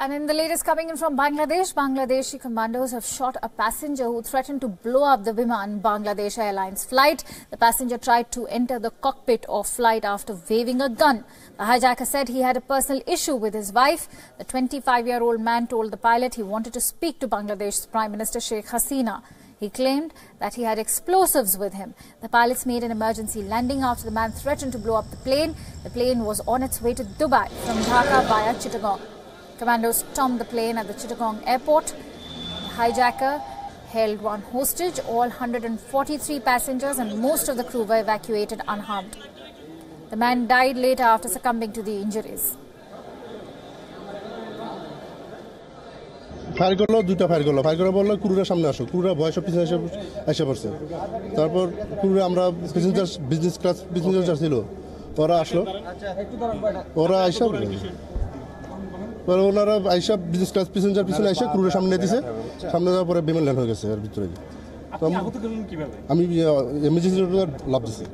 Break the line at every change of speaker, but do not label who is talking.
And in the latest coming in from Bangladesh, Bangladeshi commandos have shot a passenger who threatened to blow up the Biman Bangladesh Airlines flight. The passenger tried to enter the cockpit of flight after waving a gun. The hijacker said he had a personal issue with his wife. The 25-year-old man told the pilot he wanted to speak to Bangladesh's Prime Minister Sheikh Hasina. He claimed that he had explosives with him. The pilots made an emergency landing after the man threatened to blow up the plane. The plane was on its way to Dubai from Dhaka via Chittagong. Commandos stormed the plane at the Chittagong airport. The hijacker held one hostage. All 143 passengers and most of the crew were evacuated unharmed. The man died later after succumbing to the injuries.
Fire করলো দুইটা fire করলো fire করে বললো ক্রুরা সামনে আসো ক্রুরা voice পিছনে এসে এসে পড়ছে
তারপর ক্রুরা
আমরা প্যাসেঞ্জার বিজনেস ক্লাস প্যাসেঞ্জার ছিল ওরা আসলো ওরা আসা পরে ওনারা আইসা বিজনেস ক্লাস প্যাসেঞ্জার পিছনে আইসা ক্রুরের সামনে দিছে আচ্ছা। সামনে যাওয়ার পরে বিমান ল্যান্ড হয়ে গেছে এর ভিতরে আমি এমার্জেন্সি লাভ দিছি